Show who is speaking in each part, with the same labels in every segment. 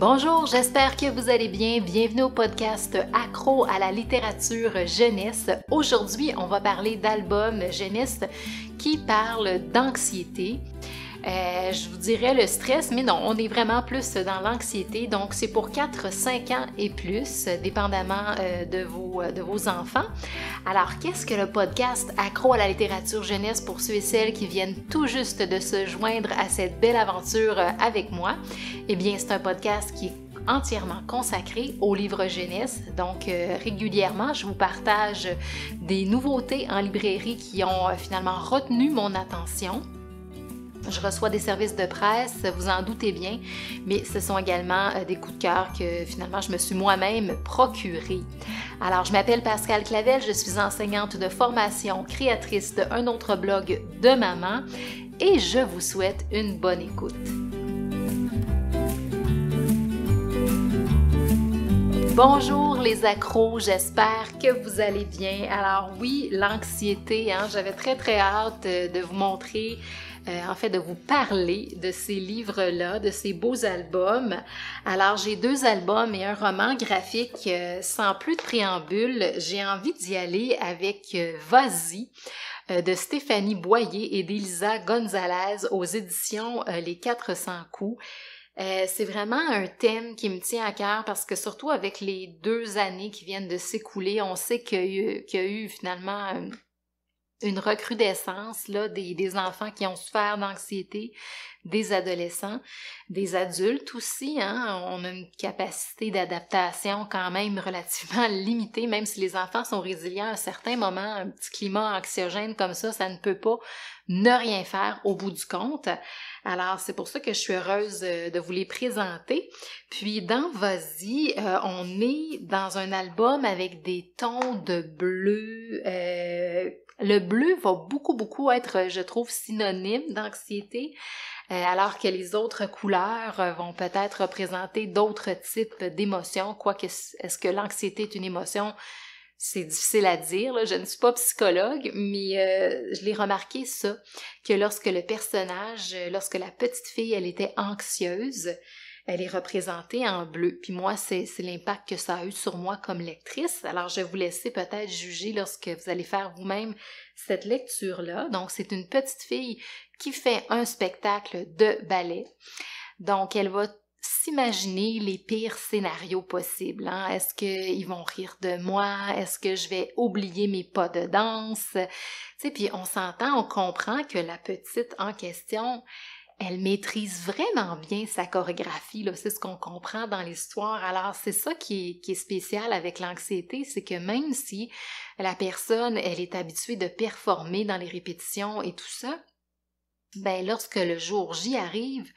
Speaker 1: Bonjour, j'espère que vous allez bien. Bienvenue au podcast Accro à la littérature jeunesse. Aujourd'hui, on va parler d'albums jeunesse qui parlent d'anxiété, euh, je vous dirais le stress, mais non, on est vraiment plus dans l'anxiété. Donc, c'est pour 4-5 ans et plus, dépendamment euh, de, vos, euh, de vos enfants. Alors, qu'est-ce que le podcast Accro à la littérature jeunesse pour ceux et celles qui viennent tout juste de se joindre à cette belle aventure avec moi? Eh bien, c'est un podcast qui est entièrement consacré aux livres jeunesse. Donc régulièrement, je vous partage des nouveautés en librairie qui ont finalement retenu mon attention je reçois des services de presse, vous en doutez bien, mais ce sont également euh, des coups de cœur que finalement je me suis moi-même procuré. Alors, je m'appelle Pascal Clavel, je suis enseignante de formation, créatrice d'un autre blog de maman et je vous souhaite une bonne écoute. Bonjour les accros, j'espère que vous allez bien. Alors oui, l'anxiété, hein, j'avais très très hâte euh, de vous montrer, euh, en fait de vous parler de ces livres-là, de ces beaux albums. Alors j'ai deux albums et un roman graphique euh, sans plus de préambule. J'ai envie d'y aller avec Vasy y de Stéphanie Boyer et d'Elisa Gonzalez aux éditions Les 400 coups. Euh, c'est vraiment un thème qui me tient à cœur parce que surtout avec les deux années qui viennent de s'écouler, on sait qu'il y, a eu finalement euh, une recrudescence là, des, des enfants qui ont souffert d'anxiété des adolescents, des adultes aussi. Hein? On a une capacité d'adaptation quand même relativement limitée, même si les enfants sont résilients à un certain moment, un petit climat anxiogène comme ça, ça ne peut pas ne rien faire au bout du compte. Alors, c'est pour ça que je suis heureuse euh, de vous les présenter. Puis, dans Vas-y, euh, on est dans un album avec des tons de bleu. Euh, le bleu va beaucoup, beaucoup être, je trouve, synonyme d'anxiété. Euh, alors que les autres couleurs euh, vont peut-être représenter d'autres types d'émotions, quoique est-ce que l'anxiété est une émotion? c'est difficile à dire, je ne suis pas psychologue, mais euh, je l'ai remarqué ça, que lorsque le personnage, lorsque la petite fille, elle était anxieuse, elle est représentée en bleu. Puis moi, c'est l'impact que ça a eu sur moi comme lectrice. Alors, je vais vous laisser peut-être juger lorsque vous allez faire vous-même cette lecture-là. Donc, c'est une petite fille qui fait un spectacle de ballet. Donc, elle va s'imaginer les pires scénarios possibles. Hein. Est-ce qu'ils vont rire de moi? Est-ce que je vais oublier mes pas de danse? Tu puis on s'entend, on comprend que la petite en question, elle maîtrise vraiment bien sa chorégraphie, là, c'est ce qu'on comprend dans l'histoire. Alors, c'est ça qui est, spécial avec l'anxiété, c'est que même si la personne, elle est habituée de performer dans les répétitions et tout ça, ben, lorsque le jour J arrive,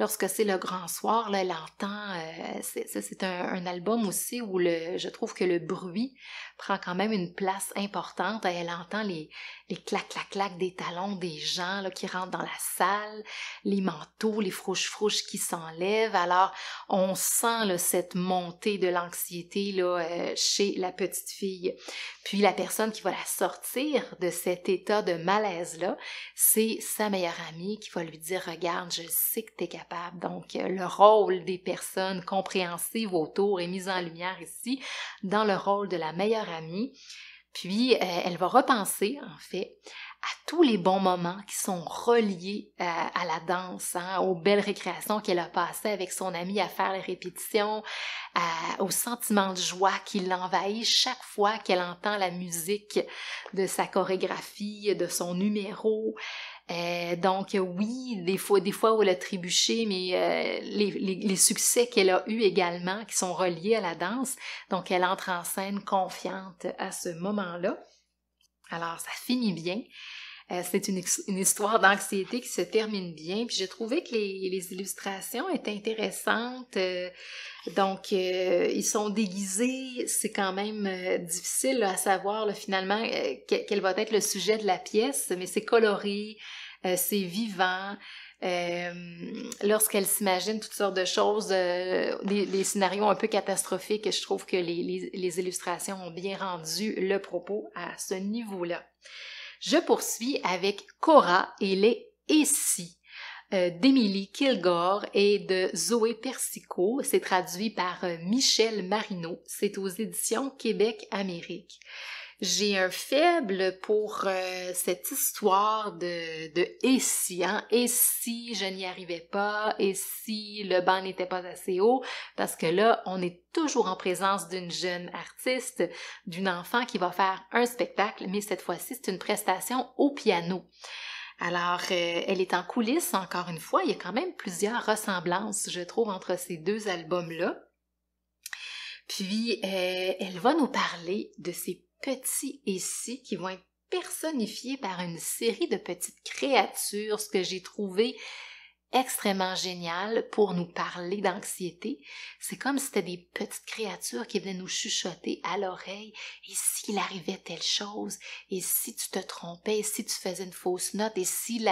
Speaker 1: lorsque c'est le grand soir, elle entend, euh, c'est un, album aussi où le, je trouve que le bruit prend quand même une place importante. Elle entend les, les clac clac clac des talons des gens là, qui rentrent dans la salle, les manteaux, les frouches frouches qui s'enlèvent. Alors on sent là, cette montée de l'anxiété là euh, chez la petite fille. Puis la personne qui va la sortir de cet état de malaise là, c'est sa meilleure amie qui va lui dire regarde, je sais que t'es capable donc, euh, le rôle des personnes compréhensives autour est mis en lumière ici dans le rôle de la meilleure amie. Puis, euh, elle va repenser, en fait, à tous les bons moments qui sont reliés euh, à la danse, hein, aux belles récréations qu'elle a passées avec son amie à faire les répétitions, au sentiment de joie qui l'envahit chaque fois qu'elle entend la musique de sa chorégraphie, de son numéro. Euh, donc oui, des fois, des fois où elle a trébuché, mais euh, les, succès qu'elle a eus également, qui sont reliés à la danse, donc elle entre en scène confiante à ce moment-là. Alors ça finit bien. Euh, c'est une, histoire d'anxiété qui se termine bien. Puis j'ai trouvé que les, illustrations étaient intéressantes. donc ils sont déguisés. C'est quand même difficile à savoir finalement quel va être le sujet de la pièce, mais c'est coloré euh, c'est vivant. Euh, lorsqu'elle s'imagine toutes sortes de choses, euh, des, scénarios un peu catastrophiques, je trouve que les, illustrations ont bien rendu le propos à ce niveau-là. Je poursuis avec Cora et les ici. euh, d'Émilie Kilgore et de Zoé Persico. C'est traduit par euh, Michel Marino. C'est aux éditions Québec-Amérique. J'ai un faible pour euh, cette histoire de, de et si, hein? Et si je n'y arrivais pas? Et si le banc n'était pas assez haut? Parce que là, on est toujours en présence d'une jeune artiste, d'une enfant qui va faire un spectacle, mais cette fois-ci, c'est une prestation au piano. Alors, euh, elle est en coulisses, encore une fois. Il y a quand même plusieurs ressemblances, je trouve, entre ces deux albums-là. Puis, euh, elle va nous parler de ses petits ici qui vont être personnifiés par une série de petites créatures, ce que j'ai trouvé extrêmement génial pour nous parler d'anxiété. C'est comme si c'était des petites créatures qui venaient nous chuchoter à l'oreille et s'il arrivait telle chose, et si tu te trompais, et si tu faisais une fausse note, et si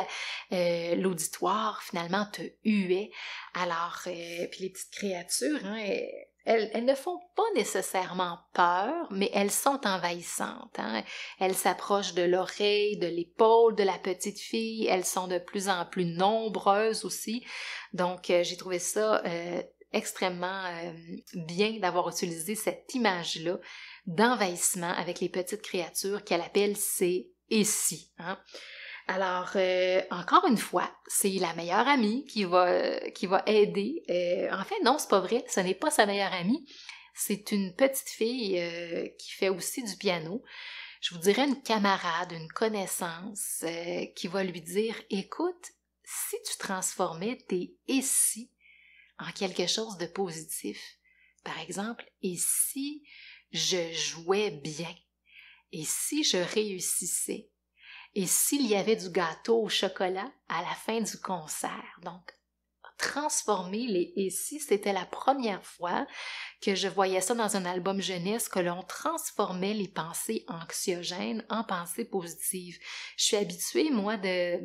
Speaker 1: euh, l'auditoire finalement te huait. Alors, euh, puis les petites créatures, hein, euh, elles, ne font pas nécessairement peur, mais elles sont envahissantes. Hein. Elles s'approchent de l'oreille, de l'épaule de la petite fille, elles sont de plus en plus nombreuses aussi. Donc, euh, j'ai trouvé ça euh, extrêmement euh, bien d'avoir utilisé cette image-là d'envahissement avec les petites créatures qu'elle appelle ses ici ». Hein. Alors, euh, encore une fois, c'est la meilleure amie qui va, qui va aider. Euh, en fait, non, c'est pas vrai, ce n'est pas sa meilleure amie. C'est une petite fille euh, qui fait aussi du piano. Je vous dirais une camarade, une connaissance euh, qui va lui dire Écoute, si tu transformais tes et si en quelque chose de positif, par exemple, et si je jouais bien, et si je réussissais, et s'il y avait du gâteau au chocolat à la fin du concert, donc transformer les et si c'était la première fois que je voyais ça dans un album jeunesse que l'on transformait les pensées anxiogènes en pensées positives. Je suis habituée moi de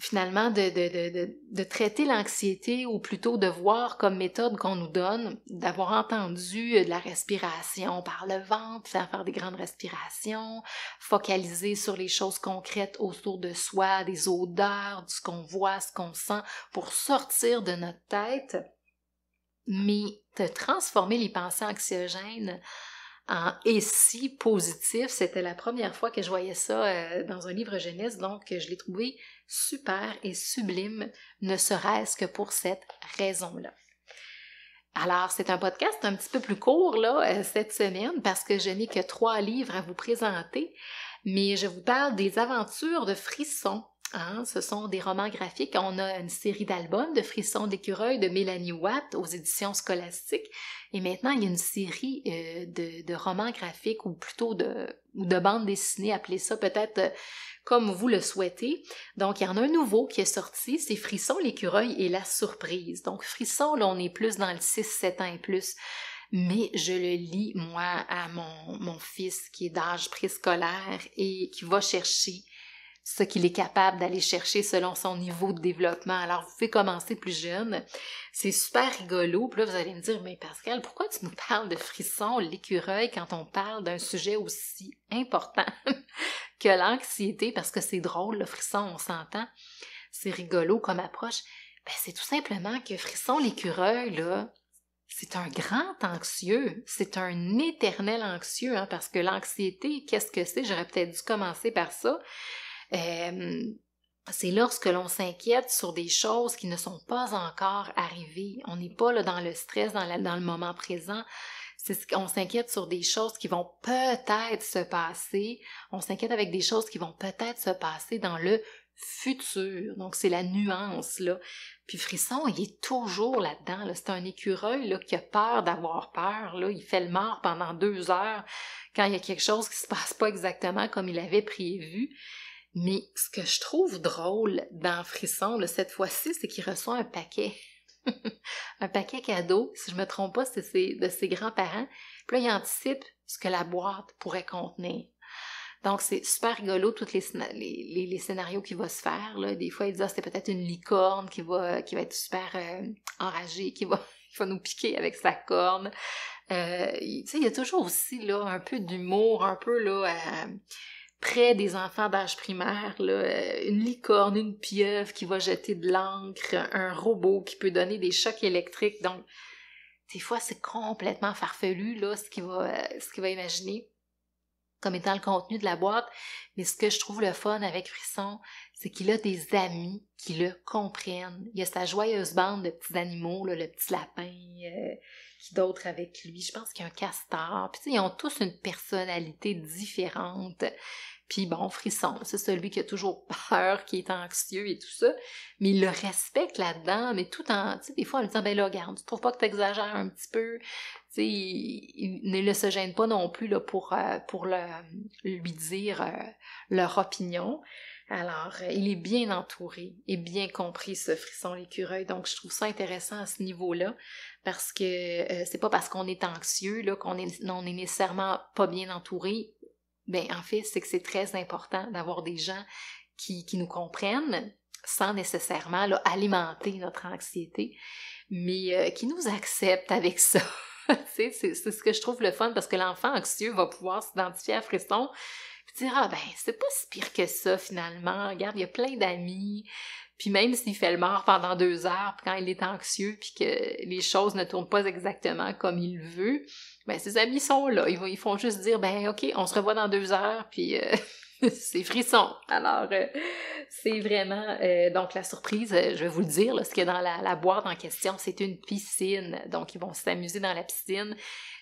Speaker 1: finalement de, de, traiter l'anxiété ou plutôt de voir comme méthode qu'on nous donne, d'avoir entendu euh, de la respiration par le ventre, faire, des grandes respirations, focaliser sur les choses concrètes autour de soi, des odeurs, ce qu'on voit, ce qu'on sent, pour sortir de notre tête, mais de transformer les pensées anxiogènes en et si positif. C'était la première fois que je voyais ça euh, dans un livre jeunesse, donc je l'ai trouvé super et sublime, ne serait-ce que pour cette raison-là. Alors, c'est un podcast un petit peu plus court là, euh, cette semaine parce que je n'ai que trois livres à vous présenter, mais je vous parle des aventures de frissons Hein, ce sont des romans graphiques. On a une série d'albums de Frissons d'écureuil de Mélanie Watt aux éditions scolastiques. Et maintenant, il y a une série euh, de, romans graphiques ou plutôt de, bandes dessinées, appelez ça peut-être euh, comme vous le souhaitez. Donc, il y en a un nouveau qui est sorti, c'est Frissons l'écureuil et la surprise. Donc, Frisson, là, on est plus dans le 6-7 ans et plus mais je le lis, moi, à mon, mon fils qui est d'âge préscolaire et qui va chercher ce qu'il est capable d'aller chercher selon son niveau de développement. Alors, vous pouvez commencer plus jeune. C'est super rigolo. Puis là, vous allez me dire, mais Pascal, pourquoi tu nous parles de frissons, l'écureuil, quand on parle d'un sujet aussi important que l'anxiété? Parce que c'est drôle, le frisson, on s'entend. C'est rigolo comme approche. Ben, c'est tout simplement que frisson, l'écureuil, là, c'est un grand anxieux, c'est un éternel anxieux, hein, parce que l'anxiété, qu'est-ce que c'est? J'aurais peut-être dû commencer par ça. Euh, c'est lorsque l'on s'inquiète sur des choses qui ne sont pas encore arrivées. On n'est pas là, dans le stress, dans, le moment présent. C'est qu'on s'inquiète sur des choses qui vont peut-être se passer. On s'inquiète avec des choses qui vont peut-être se passer dans le futur. Donc, c'est la nuance, là. Puis Frisson, il est toujours là-dedans. C'est un écureuil là, qui a peur d'avoir peur. Là. Il fait le mort pendant deux heures quand il y a quelque chose qui se passe pas exactement comme il avait prévu. Mais ce que je trouve drôle dans Frisson, cette fois-ci, c'est qu'il reçoit un paquet. un paquet cadeau, si je me trompe pas, c'est de ses grands-parents. Puis là, il anticipe ce que la boîte pourrait contenir. Donc, c'est super rigolo, tous les, scénarios qui vont se faire. Des fois, il dit ah, c'est peut-être une licorne qui va, être super euh, enragée, qui va, nous piquer avec sa corne. Euh, il y a toujours aussi là, un peu d'humour, un peu là, près des enfants d'âge primaire, euh, une licorne, une pieuvre qui va jeter de l'encre, un robot qui peut donner des chocs électriques. Donc, des fois, c'est complètement farfelu, là, ce qu'il va, euh, ce qu'il va imaginer comme étant le contenu de la boîte. Mais ce que je trouve le fun avec Frisson, c'est qu'il a des amis qui le comprennent. Il y a sa joyeuse bande de petits animaux, le petit lapin, euh, qui d'autres avec lui. Je pense qu'il y a un castor. Puis, ils ont tous une personnalité différente. Puis bon, frisson, c'est celui qui a toujours peur, qui est anxieux et tout ça. Mais il le respecte là-dedans, mais tout en, tu sais, des fois en lui disant, ben là, regarde, tu trouves pas que tu exagères un petit peu. Tu sais, il, ne le se gêne pas non plus là, pour, euh, pour le, lui dire euh, leur opinion. Alors, euh, il est bien entouré et bien compris, ce frisson l'écureuil. Donc, je trouve ça intéressant à ce niveau-là parce que c'est pas parce qu'on est anxieux là qu'on est, on est nécessairement pas bien entouré ben, en fait, c'est que c'est très important d'avoir des gens qui, qui nous comprennent sans nécessairement là, alimenter notre anxiété, mais euh, qui nous acceptent avec ça. c'est, c'est ce que je trouve le fun parce que l'enfant anxieux va pouvoir s'identifier à Friston et dire ah ben c'est pas si pire que ça finalement regarde il y a plein d'amis puis même s'il fait le mort pendant deux heures puis quand il est anxieux puis que les choses ne tournent pas exactement comme il veut ben, ses amis sont là. Ils, vont, ils font juste dire, ben, OK, on se revoit dans deux heures, puis euh, c'est frisson. Alors, euh, c'est vraiment, euh, donc, la surprise, je vais vous le dire, là, ce qui est dans la, la boîte en question, c'est une piscine. Donc, ils vont s'amuser dans la piscine.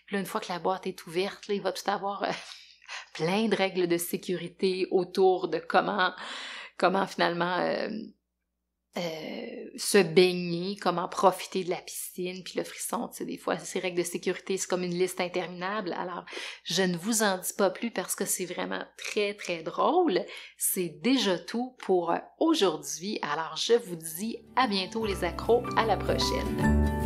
Speaker 1: Puis là, une fois que la boîte est ouverte, là, il va tout avoir plein de règles de sécurité autour de comment, comment finalement euh, se baigner, comment profiter de la piscine, puis le frisson, tu sais, des fois, ces règles de sécurité, c'est comme une liste interminable. Alors, je ne vous en dis pas plus parce que c'est vraiment très, très drôle. C'est déjà tout pour aujourd'hui. Alors, je vous dis à bientôt les accros, à la prochaine.